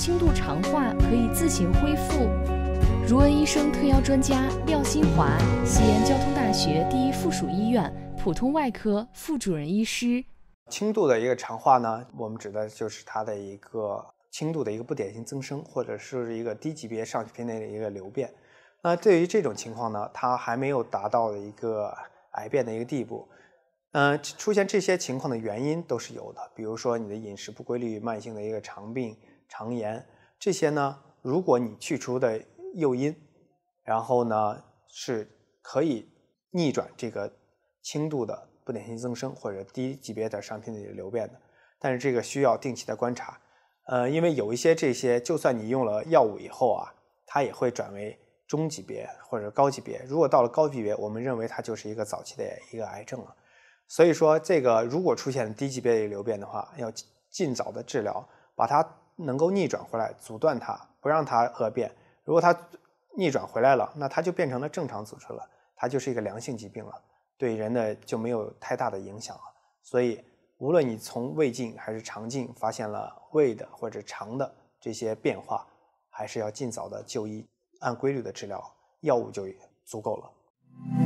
轻度肠化可以自行恢复。如恩医生特邀专家廖新华，西安交通大学第一附属医院普通外科副主任医师。轻度的一个肠化呢，我们指的就是它的一个轻度的一个不典型增生，或者是一个低级别上皮内的一个瘤变。那对于这种情况呢，它还没有达到的一个癌变的一个地步。嗯，出现这些情况的原因都是有的，比如说你的饮食不规律，慢性的一个肠病。肠炎这些呢，如果你去除的诱因，然后呢是可以逆转这个轻度的不典型增生或者低级别的上皮内瘤变的，但是这个需要定期的观察，呃，因为有一些这些，就算你用了药物以后啊，它也会转为中级别或者高级别。如果到了高级别，我们认为它就是一个早期的一个癌症了。所以说，这个如果出现低级别的瘤变的话，要尽早的治疗，把它。能够逆转回来，阻断它，不让它恶变。如果它逆转回来了，那它就变成了正常组织了，它就是一个良性疾病了，对人呢就没有太大的影响了。所以，无论你从胃镜还是肠镜发现了胃的或者肠的这些变化，还是要尽早的就医，按规律的治疗，药物就足够了。